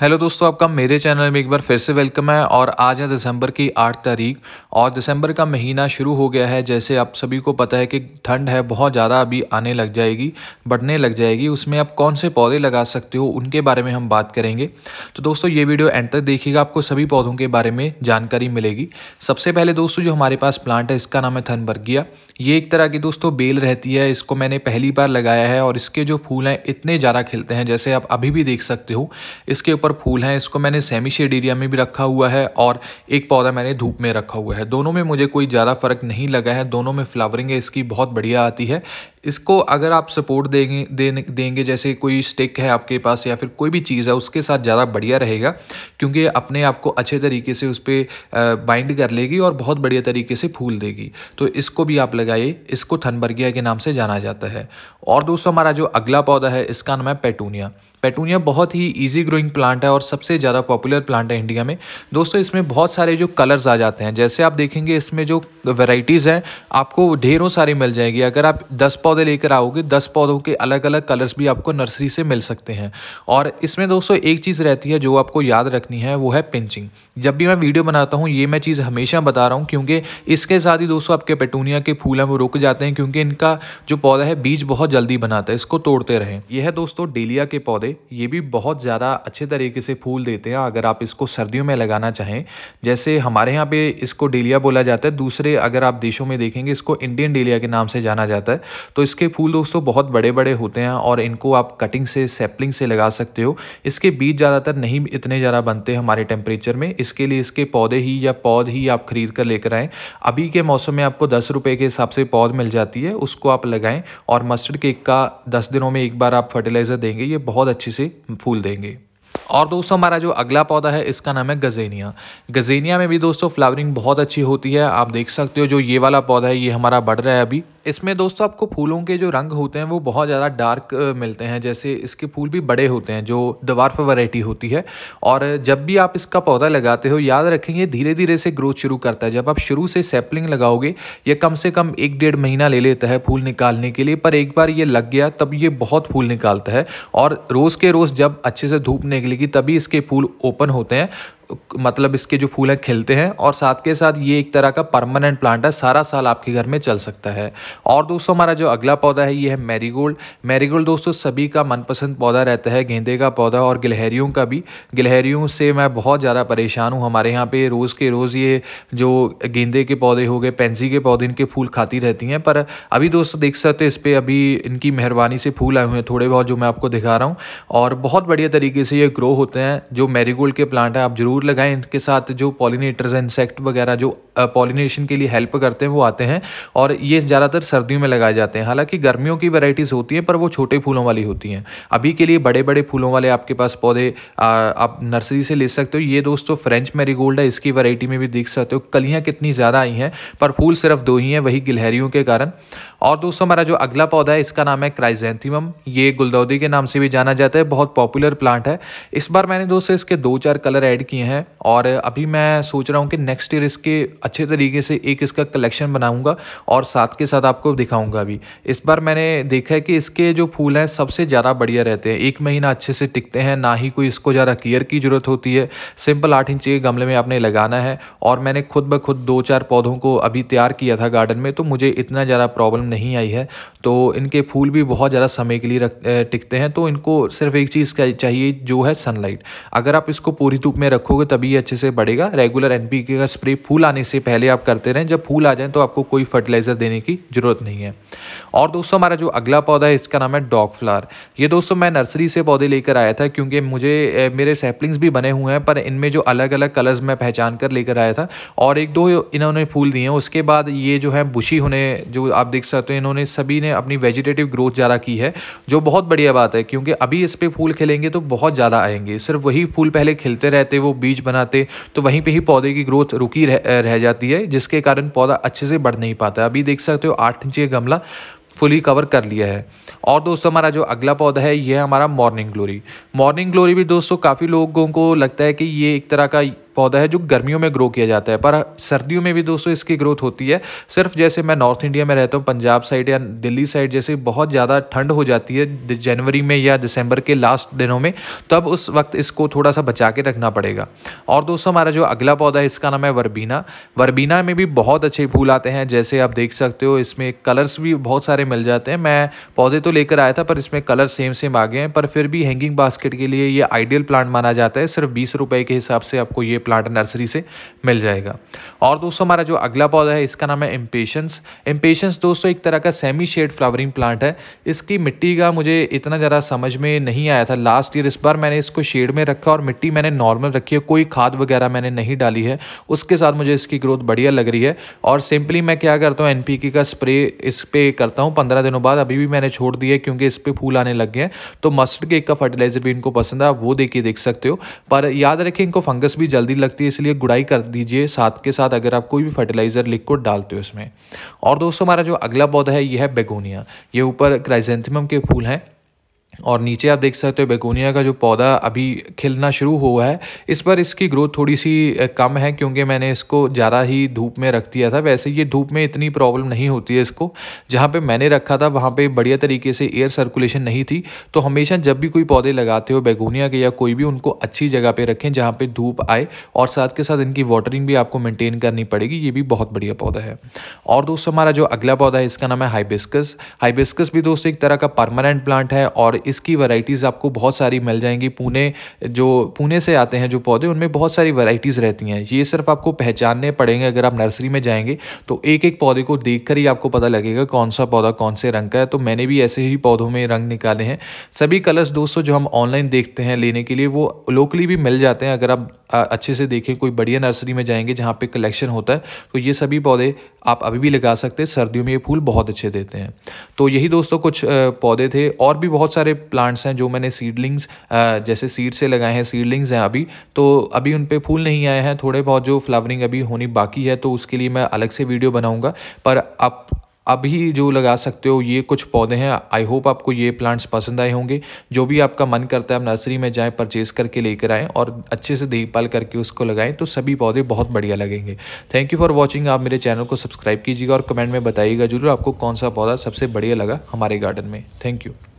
hello दोस्तों आपका मेरे चैनल में एक बार फिर से वेलकम है और आज है दिसंबर की आठ तारीख और दिसंबर का महीना शुरू हो गया है जैसे आप सभी को पता है कि ठंड है बहुत ज़्यादा अभी आने लग जाएगी बढ़ने लग जाएगी उसमें आप कौन से पौधे लगा सकते हो उनके बारे में हम बात करेंगे तो दोस्तों ये वीडियो एंड तक देखिएगा आपको सभी पौधों के बारे में जानकारी मिलेगी सबसे पहले दोस्तों जो हमारे पास प्लांट है इसका नाम है थनबर्गिया ये एक तरह की दोस्तों बेल रहती है इसको मैंने पहली बार लगाया है और इसके जो फूल हैं इतने ज़्यादा खिलते हैं जैसे आप अभी भी देख सकते हो इसके ऊपर फूल हैं इसको मैंने सेमी शेड एरिया में भी रखा हुआ है और एक पौधा मैंने धूप में रखा हुआ है दोनों में मुझे कोई ज़्यादा फ़र्क नहीं लगा है दोनों में फ्लावरिंग है इसकी बहुत बढ़िया आती है इसको अगर आप सपोर्ट देंगे देने देंगे जैसे कोई स्टिक है आपके पास या फिर कोई भी चीज़ है उसके साथ ज़्यादा बढ़िया रहेगा क्योंकि अपने आप को अच्छे तरीके से उस पर बाइंड कर लेगी और बहुत बढ़िया तरीके से फूल देगी तो इसको भी आप लगाइए इसको थनबर्गिया के नाम से जाना जाता है और दोस्तों हमारा जो अगला पौधा है इसका नाम है पेटूनिया पेटूनिया बहुत ही ईजी ग्रोइंग प्लांट है और सबसे ज़्यादा पॉपुलर प्लांट है इंडिया में दोस्तों इसमें बहुत सारे जो कलर्स आ जाते हैं जैसे आप देखेंगे इसमें जो वेराइटीज़ हैं आपको ढेरों सारी मिल जाएगी अगर आप दस पौधे लेकर आओगे दस पौधों के अलग अलग कलर्स भी आपको नर्सरी से मिल सकते हैं और इसमें दोस्तों एक चीज़ रहती है जो आपको याद रखनी है वो है पिंचिंग जब भी मैं वीडियो बनाता हूँ ये मैं चीज़ हमेशा बता रहा हूँ क्योंकि इसके साथ ही दोस्तों आपके पेटूनिया के फूल हैं वो रुक जाते हैं क्योंकि इनका जो पौधा है बीज बहुत जल्दी बनाता है इसको तोड़ते रहें यह है दोस्तों डेलिया के पौधे ये भी बहुत ज़्यादा अच्छे तरीके से फूल देते हैं अगर आप इसको सर्दियों में लगाना चाहें जैसे हमारे यहाँ पे इसको डेलिया बोला जाता है दूसरे अगर आप देशों में देखेंगे इसको इंडियन डेलिया के नाम से जाना जाता है तो तो इसके फूल दोस्तों बहुत बड़े बड़े होते हैं और इनको आप कटिंग से सेपलिंग से लगा सकते हो इसके बीज ज़्यादातर नहीं इतने ज़्यादा बनते हमारे टेम्परेचर में इसके लिए इसके पौधे ही या पौध ही आप खरीद कर लेकर आएँ अभी के मौसम में आपको दस रुपये के हिसाब से पौध मिल जाती है उसको आप लगाएँ और मस्टर्ड केक का दस दिनों में एक बार आप फर्टिलाइज़र देंगे ये बहुत अच्छे से फूल देंगे और दोस्तों हमारा जो अगला पौधा है इसका नाम है गजेनिया गजेनिया में भी दोस्तों फ्लावरिंग बहुत अच्छी होती है आप देख सकते हो जो ये वाला पौधा है ये हमारा बढ़ रहा है अभी इसमें दोस्तों आपको फूलों के जो रंग होते हैं वो बहुत ज़्यादा डार्क मिलते हैं जैसे इसके फूल भी बड़े होते हैं जो दवार्फ वैरायटी होती है और जब भी आप इसका पौधा लगाते हो याद रखेंगे धीरे धीरे से ग्रोथ शुरू करता है जब आप शुरू से सैपलिंग लगाओगे ये कम से कम एक डेढ़ महीना ले लेता है फूल निकालने के लिए पर एक बार ये लग गया तब ये बहुत फूल निकालता है और रोज़ के रोज़ जब अच्छे से धूप निकलेगी तभी इसके फूल ओपन होते हैं मतलब इसके जो फूल हैं खिलते हैं और साथ के साथ ये एक तरह का परमानेंट प्लांट है सारा साल आपके घर में चल सकता है और दोस्तों हमारा जो अगला पौधा है ये है मैरीगोल्ड मैरीगोल्ड दोस्तों सभी का मनपसंद पौधा रहता है गेंदे का पौधा और गिलहरियों का भी गिलहरियों से मैं बहुत ज़्यादा परेशान हूँ हमारे यहाँ पर रोज़ के रोज़ ये जो गेंदे के पौधे हो गए पेंसी के पौधे इनके फूल खाती रहती हैं पर अभी दोस्तों देख सकते इस पर अभी इनकी मेहरबानी से फूल आए हुए हैं थोड़े बहुत जो मैं आपको दिखा रहा हूँ और बहुत बढ़िया तरीके से ये ग्रो होते हैं जो मैरीगोल्ड के प्लांट हैं आप ज़रूर जरूर लगाएं इनके साथ जो पॉलिनेटर्स इंसेक्ट वगैरह जो पॉलिनेशन के लिए हेल्प करते हैं वो आते हैं और ये ज़्यादातर सर्दियों में लगाए जाते हैं हालांकि गर्मियों की वैराइटीज़ होती हैं पर वो छोटे फूलों वाली होती हैं अभी के लिए बड़े बड़े फूलों वाले आपके पास पौधे आप नर्सरी से ले सकते हो ये दोस्तों फ्रेंच मेरीगोल्ड है इसकी वैरायटी में भी देख सकते हो कलियाँ कितनी ज़्यादा आई हैं पर फूल सिर्फ दो ही हैं वही गिलहरियों के कारण और दोस्तों हमारा जो अगला पौधा है इसका नाम है क्राइजेंथीमम ये गुलदौदी के नाम से भी जाना जाता है बहुत पॉपुलर प्लांट है इस बार मैंने दोस्तों इसके दो चार कलर ऐड किए हैं है और अभी मैं सोच रहा हूँ कि नेक्स्ट ईयर इसके अच्छे तरीके से एक इसका कलेक्शन बनाऊँगा और साथ के साथ आपको दिखाऊँगा अभी इस बार मैंने देखा है कि इसके जो फूल हैं सबसे ज़्यादा बढ़िया रहते हैं एक महीना अच्छे से टिकते हैं ना ही कोई इसको ज़्यादा केयर की ज़रूरत होती है सिंपल आठ इंच के गमले में आपने लगाना है और मैंने खुद ब खुद दो चार पौधों को अभी तैयार किया था गार्डन में तो मुझे इतना ज़्यादा प्रॉब्लम नहीं आई है तो इनके फूल भी बहुत ज़्यादा समय के लिए रख टिकते हैं तो इनको सिर्फ एक चीज़ चाहिए जो है सनलाइट अगर आप इसको पूरी धूप में रखो रखोगे तभी अच्छे से बढ़ेगा रेगुलर एन का स्प्रे फूल आने से पहले आप करते रहें जब फूल आ जाए तो आपको कोई फर्टिलाइज़र देने की ज़रूरत नहीं है और दोस्तों हमारा जो अगला पौधा है इसका नाम है डॉग फ्लार ये दोस्तों मैं नर्सरी से पौधे लेकर आया था क्योंकि मुझे मेरे सेपलिंग्स भी बने हुए हैं पर इनमें जो अलग अलग कलर्स मैं पहचान कर लेकर आया था और एक दो इन्होंने फूल दिए हैं उसके बाद ये जो है बुशी होने जो आप देख सकते हो इन्होंने सभी ने अपनी वेजिटेटिव ग्रोथ ज़्यादा की है जो बहुत बढ़िया बात है क्योंकि अभी इस पर फूल खिलेंगे तो बहुत ज़्यादा आएंगे सिर्फ वही फूल पहले खिलते रहते वो बीज बनाते तो वहीं पर ही पौधे की ग्रोथ रुकी रह, रह जाती है जिसके कारण पौधा अच्छे से बढ़ नहीं पाता अभी देख सकते हो आठ इंच इंची गमला फुली कवर कर लिया है और दोस्तों हमारा जो अगला पौधा है ये हमारा मॉर्निंग ग्लोरी मॉर्निंग ग्लोरी भी दोस्तों काफ़ी लोगों को लगता है कि ये एक तरह का पौधा है जो गर्मियों में ग्रो किया जाता है पर सर्दियों में भी दोस्तों इसकी ग्रोथ होती है सिर्फ जैसे मैं नॉर्थ इंडिया में रहता हूँ पंजाब साइड या दिल्ली साइड जैसे बहुत ज़्यादा ठंड हो जाती है जनवरी में या दिसंबर के लास्ट दिनों में तब उस वक्त इसको थोड़ा सा बचा के रखना पड़ेगा और दोस्तों हमारा जो अगला पौधा है इसका नाम है वर्बीना वर्बीना में भी बहुत अच्छे फूल आते हैं जैसे आप देख सकते हो इसमें कलर्स भी बहुत सारे मिल जाते हैं मैं पौधे तो लेकर आया था पर इसमें कलर सेम सेम आ गए हैं पर फिर भी हैंगिंग बास्केट के लिए ये आइडियल प्लांट माना जाता है सिर्फ बीस रुपये के हिसाब से आपको ये प्लांट नर्सरी से मिल जाएगा और दोस्तों हमारा जो अगला पौधा है इसका नाम है एम्पेशंस एम्पेशंस दोस्तों एक तरह का सेमी शेड फ्लावरिंग प्लांट है इसकी मिट्टी का मुझे इतना ज़्यादा समझ में नहीं आया था लास्ट ईयर इस बार मैंने इसको शेड में रखा और मिट्टी मैंने नॉर्मल रखी है कोई खाद वगैरह मैंने नहीं डाली है उसके साथ मुझे इसकी ग्रोथ बढ़िया लग रही है और सिंपली मैं क्या करता हूँ एन का स्प्रे इस पर करता हूँ पंद्रह दिनों बाद अभी भी मैंने छोड़ दी है क्योंकि इस पर फूल आने लग गए हैं तो मस्टर्ड केक का फर्टिलाइजर भी इनको पसंद है वो देखिए देख सकते हो पर याद रखें इनको फंगस भी जल्दी सर्दी लगती है इसलिए गुड़ाई कर दीजिए साथ के साथ अगर आप कोई भी फर्टिलाइज़र लिक्विड डालते हो इसमें और दोस्तों हमारा जो अगला पौधा है यह है बेगोनिया ये ऊपर क्राइजेंथम के फूल हैं और नीचे आप देख सकते हो बेगोनिया का जो पौधा अभी खिलना शुरू हुआ है इस पर इसकी ग्रोथ थोड़ी सी कम है क्योंकि मैंने इसको ज़्यादा ही धूप में रख दिया था वैसे ये धूप में इतनी प्रॉब्लम नहीं होती है इसको जहाँ पे मैंने रखा था वहाँ पे बढ़िया तरीके से एयर सर्कुलेशन नहीं थी तो हमेशा जब भी कोई पौधे लगाते हो बेगोनिया के या कोई भी उनको अच्छी जगह पर रखें जहाँ पर धूप आए और साथ के साथ इनकी वाटरिंग भी आपको मेनटेन करनी पड़ेगी ये भी बहुत बढ़िया पौधा है और दोस्तों हमारा जो अगला पौधा है इसका नाम है हाइबिस्कस हाइबिस्कस भी दोस्तों एक तरह का परमानेंट प्लांट है और इसकी वैराइटीज़ आपको बहुत सारी मिल जाएंगी पुणे जो पुणे से आते हैं जो पौधे उनमें बहुत सारी वैराइटीज़ रहती हैं ये सिर्फ आपको पहचानने पड़ेंगे अगर आप नर्सरी में जाएंगे तो एक एक पौधे को देख ही आपको पता लगेगा कौन सा पौधा कौन से रंग का है तो मैंने भी ऐसे ही पौधों में रंग निकाले हैं सभी कलर्स दोस्तों जो हम ऑनलाइन देखते हैं लेने के लिए वो लोकली भी मिल जाते हैं अगर आप अच्छे से देखें कोई बढ़िया नर्सरी में जाएंगे जहाँ पे कलेक्शन होता है तो ये सभी पौधे आप अभी भी लगा सकते हैं सर्दियों में ये फूल बहुत अच्छे देते हैं तो यही दोस्तों कुछ पौधे थे और भी बहुत सारे प्लांट्स हैं जो मैंने सीडलिंग्स जैसे सीड से लगाए हैं सीडलिंग्स हैं अभी तो अभी उन पर फूल नहीं आए हैं थोड़े बहुत जो फ्लावरिंग अभी होनी बाकी है तो उसके लिए मैं अलग से वीडियो बनाऊँगा पर आप अभी जो लगा सकते हो ये कुछ पौधे हैं आई होप आपको ये प्लांट्स पसंद आए होंगे जो भी आपका मन करता है आप नर्सरी में जाएं परचेज करके लेकर आएँ और अच्छे से देखभाल करके उसको लगाएं तो सभी पौधे बहुत बढ़िया लगेंगे थैंक यू फॉर वॉचिंग आप मेरे चैनल को सब्सक्राइब कीजिएगा और कमेंट में बताइएगा जरूर आपको कौन सा पौधा सबसे बढ़िया लगा हमारे गार्डन में थैंक यू